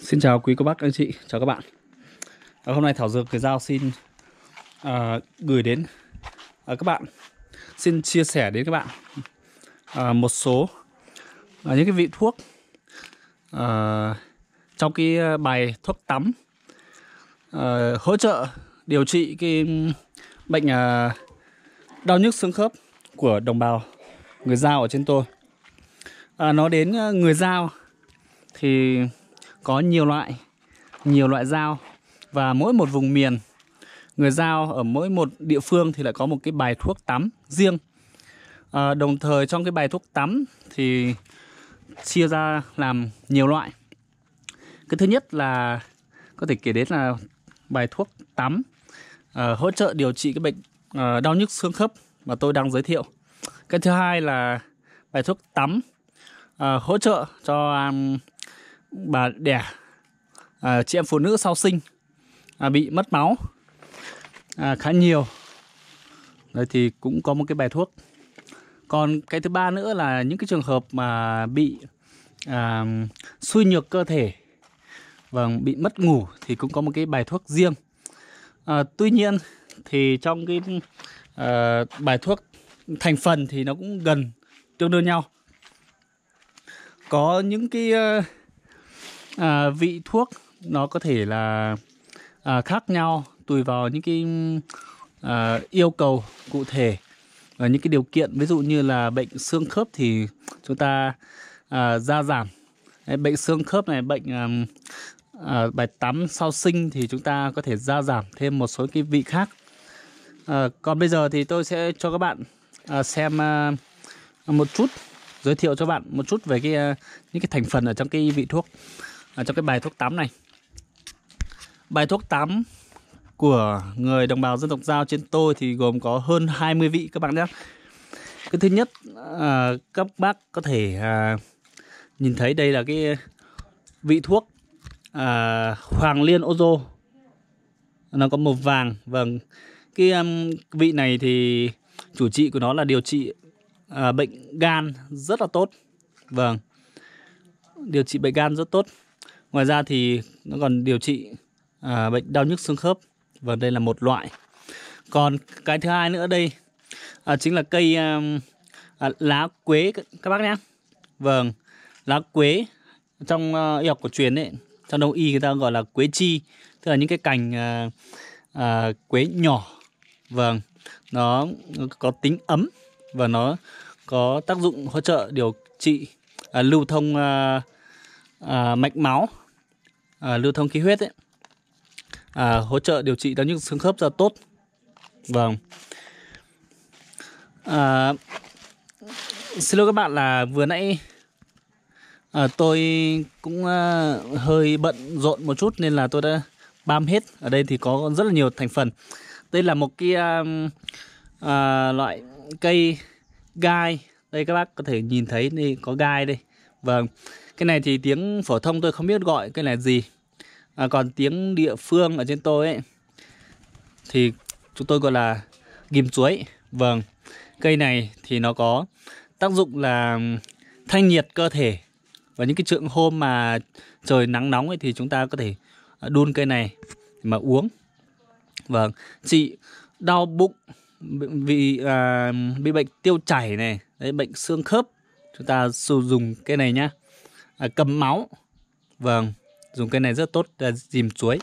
Xin chào quý cô bác anh chị, chào các bạn à, Hôm nay Thảo Dược Cười Giao xin à, gửi đến à, các bạn Xin chia sẻ đến các bạn à, một số à, những cái vị thuốc à, Trong cái à, bài thuốc tắm à, Hỗ trợ điều trị cái bệnh à, đau nhức xương khớp của đồng bào người Giao ở trên tôi à, Nó đến à, người Giao thì có nhiều loại, nhiều loại dao và mỗi một vùng miền người giao ở mỗi một địa phương thì lại có một cái bài thuốc tắm riêng. À, đồng thời trong cái bài thuốc tắm thì chia ra làm nhiều loại. Cái thứ nhất là có thể kể đến là bài thuốc tắm à, hỗ trợ điều trị cái bệnh à, đau nhức xương khớp mà tôi đang giới thiệu. Cái thứ hai là bài thuốc tắm à, hỗ trợ cho um, bà đẻ à, chị em phụ nữ sau sinh à, bị mất máu à, khá nhiều đấy thì cũng có một cái bài thuốc còn cái thứ ba nữa là những cái trường hợp mà bị à, suy nhược cơ thể và vâng, bị mất ngủ thì cũng có một cái bài thuốc riêng à, tuy nhiên thì trong cái à, bài thuốc thành phần thì nó cũng gần tương đương nhau có những cái uh, à, vị thuốc nó có thể là à, khác nhau tùy vào những cái à, yêu cầu cụ thể và những cái điều kiện ví dụ như là bệnh xương khớp thì chúng ta à, gia giảm bệnh xương khớp này bệnh à, à, bài tắm sau sinh thì chúng ta có thể gia giảm thêm một số cái vị khác à, còn bây giờ thì tôi sẽ cho các bạn à, xem à, một chút giới thiệu cho bạn một chút về cái à, những cái thành phần ở trong cái vị thuốc ở à, trong cái bài thuốc tắm này bài thuốc tắm của người đồng bào dân tộc Giao trên tôi thì gồm có hơn 20 vị các bạn nhé cái thứ nhất à, các bác có thể à, nhìn thấy đây là cái vị thuốc à, hoàng liên ô dô nó có màu vàng vâng cái um, vị này thì chủ trị của nó là điều trị à, bệnh gan rất là tốt vâng điều trị bệnh gan rất tốt Ngoài ra thì nó còn điều trị à, bệnh đau nhức xương khớp và đây là một loại. Còn cái thứ hai nữa đây à, chính là cây à, à, lá quế các bác nhé. Vâng, lá quế trong uh, y học cổ truyền ấy, trong đông y người ta gọi là quế chi, tức là những cái cành uh, uh, quế nhỏ. Vâng, nó có tính ấm và nó có tác dụng hỗ trợ điều trị uh, lưu thông uh, à, mạch máu à, lưu thông khí huyết ấy à, hỗ trợ điều trị đau nhức xương khớp rất tốt vâng à, xin lỗi các bạn là vừa nãy à, tôi cũng à, hơi bận rộn một chút nên là tôi đã bam hết ở đây thì có rất là nhiều thành phần đây là một cái à, à, loại cây gai đây các bác có thể nhìn thấy đây có gai đây Vâng, cái này thì tiếng phổ thông tôi không biết gọi cái này gì à, Còn tiếng địa phương ở trên tôi ấy Thì chúng tôi gọi là ghim chuối Vâng, cây này thì nó có tác dụng là thanh nhiệt cơ thể Và những cái trường hôm mà trời nắng nóng ấy thì chúng ta có thể à, đun cây này mà uống Vâng, chị đau bụng bị à, bị bệnh tiêu chảy này, đấy, bệnh xương khớp chúng ta sử dụng cái này nhá à, cầm máu vâng dùng cái này rất tốt là dìm chuối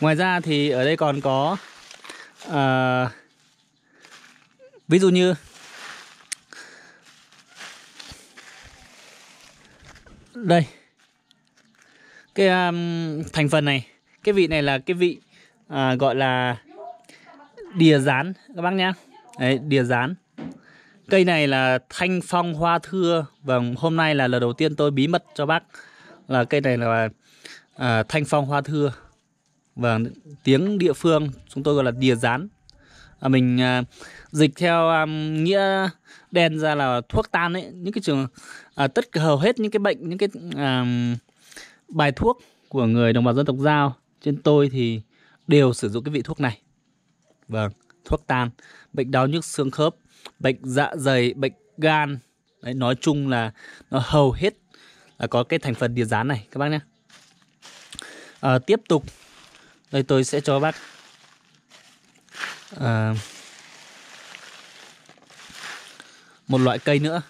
ngoài ra thì ở đây còn có à, ví dụ như đây cái um, thành phần này cái vị này là cái vị à, gọi là đìa rán các bác nhá đấy đìa rán Cây này là thanh phong hoa thưa và vâng, hôm nay là lần đầu tiên tôi bí mật cho bác là cây này là à, thanh phong hoa thưa và vâng, tiếng địa phương chúng tôi gọi là đìa rán. À, mình à, dịch theo à, nghĩa đen ra là thuốc tan ấy những cái trường à, tất cả hầu hết những cái bệnh những cái à, bài thuốc của người đồng bào dân tộc Giao trên tôi thì đều sử dụng cái vị thuốc này. Vâng, thuốc tan, bệnh đau nhức xương khớp, bệnh dạ dày bệnh gan Đấy, nói chung là nó hầu hết là có cái thành phần địa rán này các bác nhé à, tiếp tục đây tôi sẽ cho bác à, một loại cây nữa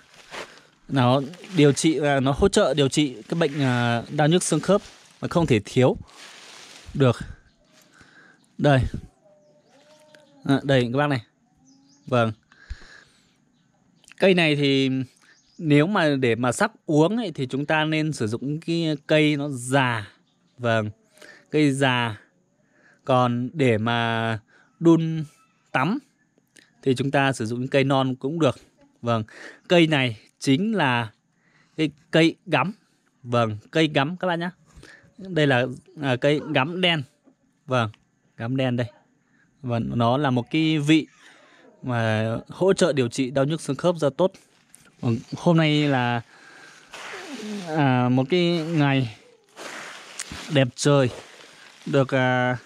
nó điều trị là nó hỗ trợ điều trị cái bệnh ờ, đau nhức xương khớp mà không thể thiếu được đây à, đây các bác này vâng cây này thì nếu mà để mà sắp uống ấy, thì chúng ta nên sử dụng cái cây nó già vâng cây già còn để mà đun tắm thì chúng ta sử dụng cây non cũng được vâng cây này chính là cái cây gắm vâng cây gắm các bạn nhé đây là à, cây gắm đen vâng gắm đen đây vâng nó là một cái vị mà hỗ trợ điều trị đau nhức xương khớp ra tốt vâng, hôm nay là à, một cái ngày đẹp trời được à,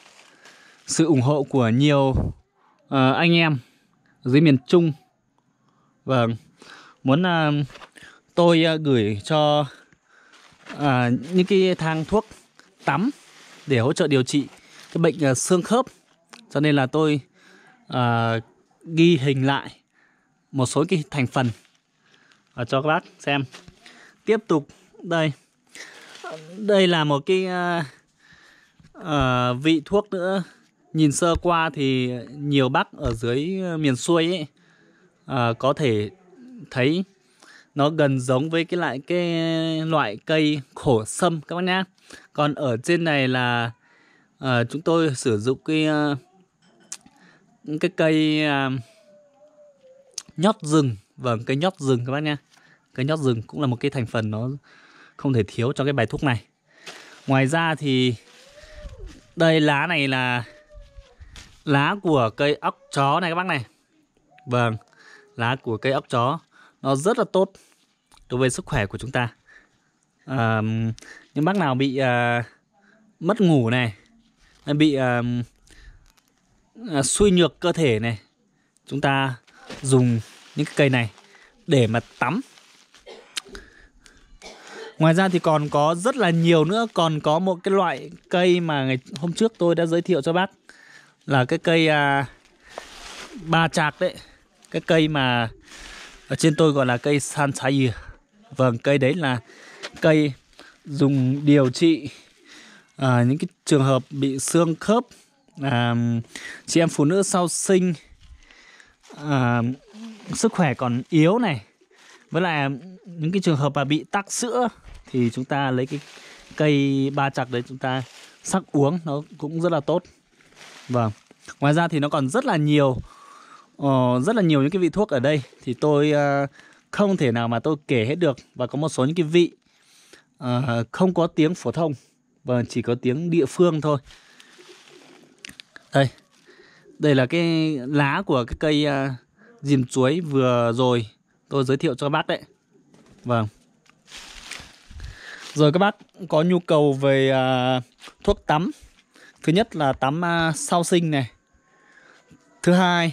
sự ủng hộ của nhiều à, anh em dưới miền Trung và vâng, muốn à, tôi à, gửi cho à, những cái thang thuốc tắm để hỗ trợ điều trị cái bệnh à, xương khớp cho nên là tôi à, ghi hình lại một số cái thành phần và cho các bác xem tiếp tục đây đây là một cái uh, uh, vị thuốc nữa nhìn sơ qua thì nhiều bác ở dưới miền xuôi ấy uh, có thể thấy nó gần giống với cái lại cái loại cây khổ sâm các bác nhá còn ở trên này là uh, chúng tôi sử dụng cái uh, cái cây à, nhót rừng vâng cây nhót rừng các bác nha cây nhót rừng cũng là một cái thành phần nó không thể thiếu cho cái bài thuốc này ngoài ra thì đây lá này là lá của cây ốc chó này các bác này vâng lá của cây ốc chó nó rất là tốt đối với sức khỏe của chúng ta à, những bác nào bị à, mất ngủ này bị à, à, suy nhược cơ thể này chúng ta dùng những cái cây này để mà tắm Ngoài ra thì còn có rất là nhiều nữa Còn có một cái loại cây mà ngày hôm trước tôi đã giới thiệu cho bác Là cái cây à, ba chạc đấy Cái cây mà ở trên tôi gọi là cây san sansai Vâng, cây đấy là cây dùng điều trị à, những cái trường hợp bị xương khớp à, chị em phụ nữ sau sinh à, sức khỏe còn yếu này với lại những cái trường hợp mà bị tắc sữa thì chúng ta lấy cái cây ba chặt đấy chúng ta sắc uống nó cũng rất là tốt vâng ngoài ra thì nó còn rất là nhiều uh, rất là nhiều những cái vị thuốc ở đây thì tôi uh, không thể nào mà tôi kể hết được và có một số những cái vị uh, không có tiếng phổ thông và vâng, chỉ có tiếng địa phương thôi đây đây là cái lá của cái cây uh, à, dìm chuối vừa rồi tôi giới thiệu cho các bác đấy vâng rồi các bác có nhu cầu về uh, thuốc tắm thứ nhất là tắm uh, sau sinh này thứ hai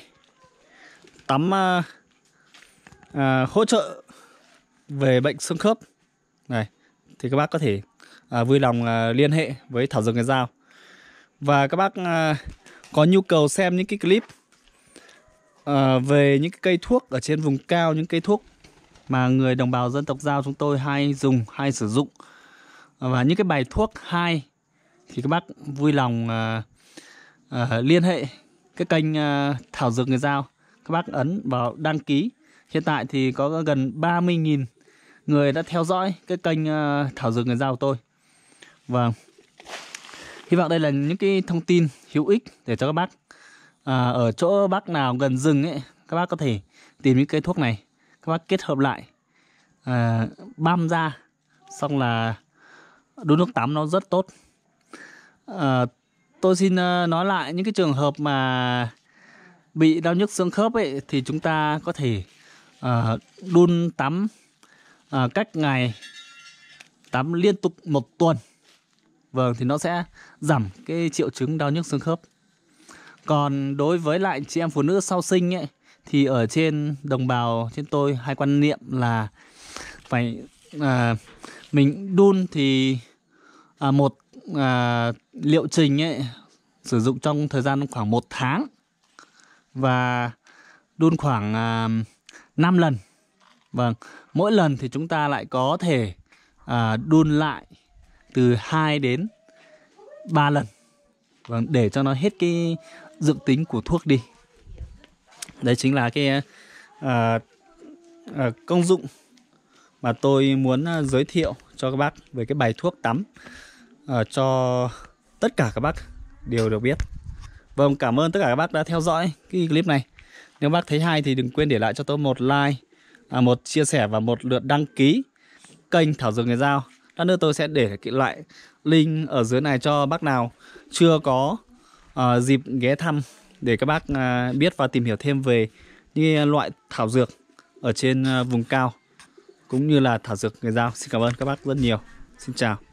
tắm uh, uh, hỗ trợ về bệnh xương khớp này thì các bác có thể uh, vui lòng uh, liên hệ với thảo dược người giao và các bác uh, có nhu cầu xem những cái clip uh, về những cái cây thuốc ở trên vùng cao, những cây thuốc mà người đồng bào dân tộc Giao chúng tôi hay dùng, hay sử dụng và những cái bài thuốc hay thì các bác vui lòng uh, uh, liên hệ cái kênh uh, Thảo Dược Người Giao các bác ấn vào đăng ký hiện tại thì có gần 30.000 người đã theo dõi cái kênh uh, Thảo Dược Người Giao của tôi vâng Hy vọng đây là những cái thông tin hữu ích để cho các bác à, ở chỗ bác nào gần rừng ấy, các bác có thể tìm những cây thuốc này, các bác kết hợp lại à, băm ra xong là đun nước tắm nó rất tốt. À, tôi xin à, nói lại những cái trường hợp mà bị đau nhức xương khớp ấy thì chúng ta có thể uh, đun tắm uh, cách ngày tắm liên tục một tuần Vâng, thì nó sẽ giảm cái triệu chứng đau nhức xương khớp. Còn đối với lại chị em phụ nữ sau sinh ấy, thì ở trên đồng bào trên tôi hay quan niệm là phải à, mình đun thì à, một à, liệu trình ấy sử dụng trong thời gian khoảng một tháng và đun khoảng à, 5 lần. Vâng, mỗi lần thì chúng ta lại có thể à, đun lại từ 2 đến 3 lần vâng để cho nó hết cái dược tính của thuốc đi đấy chính là cái à, à, công dụng mà tôi muốn ờ, giới thiệu cho các bác về cái bài thuốc tắm à, cho tất cả các bác đều được biết vâng cảm ơn tất cả các bác đã theo dõi cái clip này nếu bác thấy hay thì đừng quên để lại cho tôi một like à, một chia sẻ và một lượt đăng ký kênh thảo dược người giao lát nữa tôi sẽ để cái loại link ở dưới này cho bác nào chưa có uh, dịp ghé thăm để các bác uh, biết và tìm hiểu thêm về những loại thảo dược ở trên uh, vùng cao cũng như là thảo dược người giao xin cảm ơn các bác rất nhiều xin chào